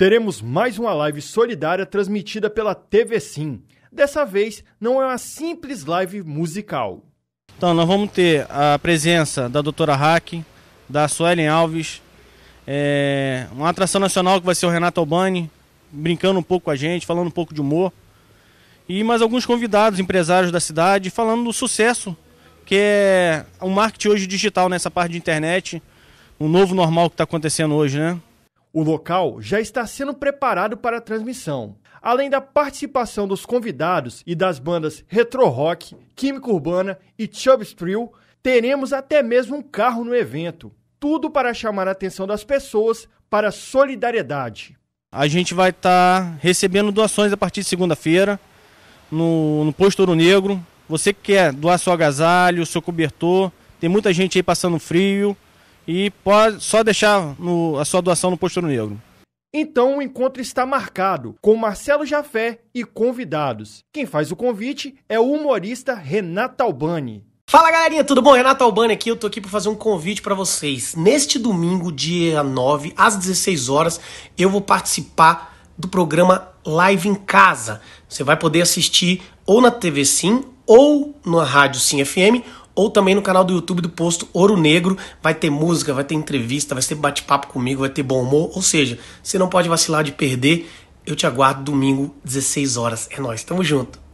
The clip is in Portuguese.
teremos mais uma live solidária transmitida pela TV Sim. Dessa vez, não é uma simples live musical. Então, nós vamos ter a presença da doutora Hack, da Suelen Alves, é, uma atração nacional que vai ser o Renato Albani, brincando um pouco com a gente, falando um pouco de humor. E mais alguns convidados, empresários da cidade, falando do sucesso que é o marketing hoje digital nessa parte de internet, o novo normal que está acontecendo hoje, né? O local já está sendo preparado para a transmissão. Além da participação dos convidados e das bandas Retro Rock, Química Urbana e Chubbs Trio, teremos até mesmo um carro no evento. Tudo para chamar a atenção das pessoas para a solidariedade. A gente vai estar tá recebendo doações a partir de segunda-feira no, no Posto Ouro Negro. Você que quer doar seu agasalho, seu cobertor, tem muita gente aí passando frio e pode só deixar no, a sua doação no Postura Negro. Então o encontro está marcado com Marcelo Jafé e convidados. Quem faz o convite é o humorista Renato Albani. Fala galerinha, tudo bom? Renato Albani aqui. Eu tô aqui para fazer um convite para vocês. Neste domingo, dia 9, às 16 horas, eu vou participar do programa Live em Casa. Você vai poder assistir ou na TV Sim, ou na Rádio Sim FM, ou também no canal do YouTube do Posto Ouro Negro. Vai ter música, vai ter entrevista, vai ter bate-papo comigo, vai ter bom humor. Ou seja, você não pode vacilar de perder. Eu te aguardo domingo, 16 horas. É nós, tamo junto.